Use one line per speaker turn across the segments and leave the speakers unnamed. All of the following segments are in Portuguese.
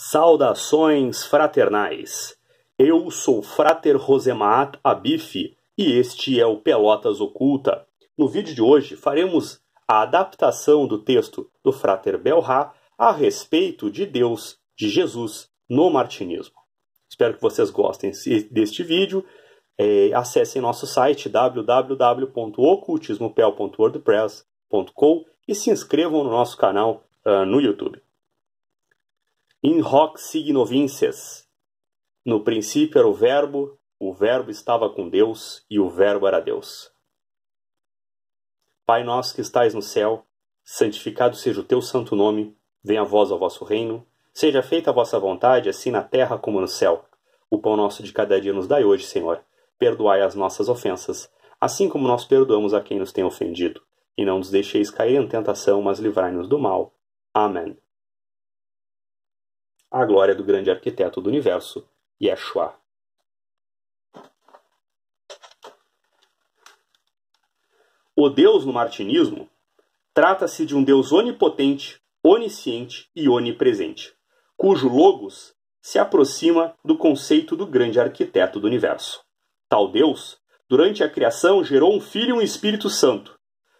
Saudações fraternais. Eu sou Frater Rosemaat Abife e este é o Pelotas Oculta. No vídeo de hoje faremos a adaptação do texto do Frater Belrá a respeito de Deus, de Jesus, no martinismo. Espero que vocês gostem deste vídeo. É, acessem nosso site www.ocultismopel.wordpress.com e se inscrevam no nosso canal uh, no YouTube. In hoc signo No princípio era o Verbo, o Verbo estava com Deus e o Verbo era Deus. Pai nosso que estais no céu, santificado seja o teu santo nome, venha a vós ao vosso reino, seja feita a vossa vontade, assim na terra como no céu. O pão nosso de cada dia nos dai hoje, Senhor. Perdoai as nossas ofensas, assim como nós perdoamos a quem nos tem ofendido. E não nos deixeis cair em tentação, mas livrai-nos do mal. Amém à glória do grande arquiteto do universo, Yeshua. O Deus no martinismo trata-se de um Deus onipotente, onisciente e onipresente, cujo logos se aproxima do conceito do grande arquiteto do universo. Tal Deus, durante a criação, gerou um filho e um Espírito Santo.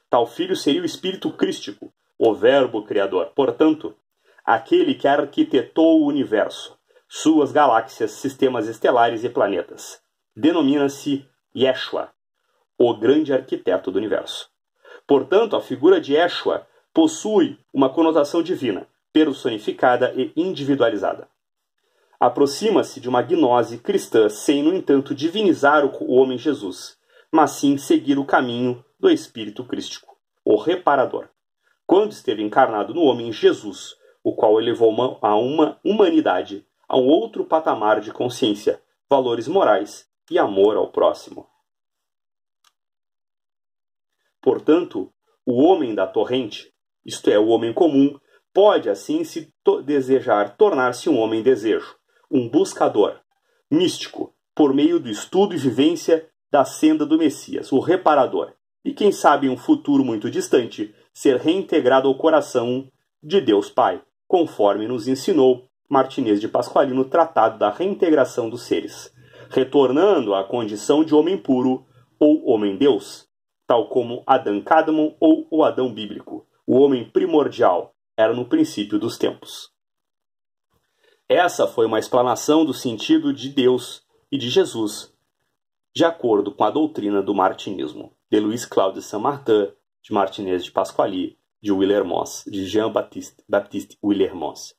Tal filho seria o Espírito Crístico, o Verbo Criador. Portanto, aquele que arquitetou o universo, suas galáxias, sistemas estelares e planetas. Denomina-se Yeshua, o grande arquiteto do universo. Portanto, a figura de Yeshua possui uma conotação divina, personificada e individualizada. Aproxima-se de uma gnose cristã sem, no entanto, divinizar o homem Jesus, mas sim seguir o caminho do Espírito Crístico, o Reparador. Quando esteve encarnado no homem, Jesus o qual elevou a uma humanidade a um outro patamar de consciência, valores morais e amor ao próximo. Portanto, o homem da torrente, isto é, o homem comum, pode assim se to desejar tornar-se um homem desejo, um buscador, místico, por meio do estudo e vivência da senda do Messias, o reparador, e quem sabe em um futuro muito distante ser reintegrado ao coração de Deus Pai conforme nos ensinou Martinez de Pasquali no Tratado da Reintegração dos Seres, retornando à condição de homem puro ou homem-deus, tal como Adão Cadmon ou o Adão bíblico, o homem primordial, era no princípio dos tempos. Essa foi uma explanação do sentido de Deus e de Jesus, de acordo com a doutrina do martinismo, de Luiz Cláudio Saint-Martin, de Martinez de Pasquali, de Willermoz, de Jean-Baptiste Baptiste Willermoz.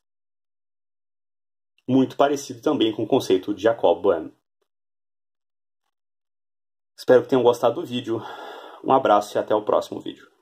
Muito parecido também com o conceito de Jacob Boehme. Espero que tenham gostado do vídeo. Um abraço e até o próximo vídeo.